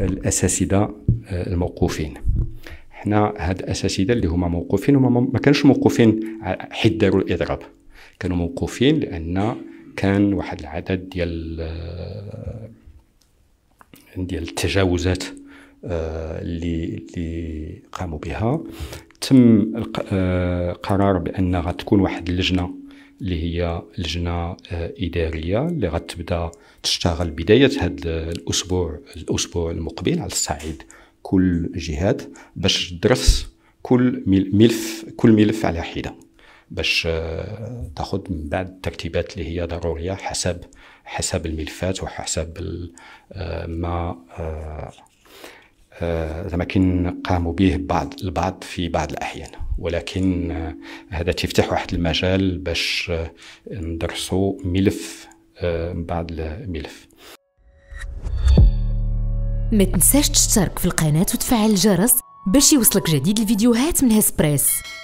الاساتذه آه، الموقوفين حنا هاد الاساتذه اللي هما موقوفين هما ما كانوش موقوفين حيت داروا الاضراب كانوا موقوفين لان كان واحد العدد ديال آه، ديال التجاوزات آه، اللي اللي قاموا بها تم قرار بان غتكون واحد اللجنه اللي هي لجنه آه، اداريه اللي غتبدا تشتغل بدايه هذا آه، الاسبوع الاسبوع المقبل على الصعيد كل جهات باش تدرس كل ملف كل ملف على حده باش آه، تاخذ من بعد الترتيبات اللي هي ضروريه حسب حسب الملفات وحسب ما زعما كان قاموا به بعض البعض في بعض الاحيان ولكن هذا تفتح واحد المجال باش ندرسو ملف آه، بعد الملف ما تنساش تشترك في القناة وتفعل الجرس باش يوصلك جديد الفيديوهات من هسبريس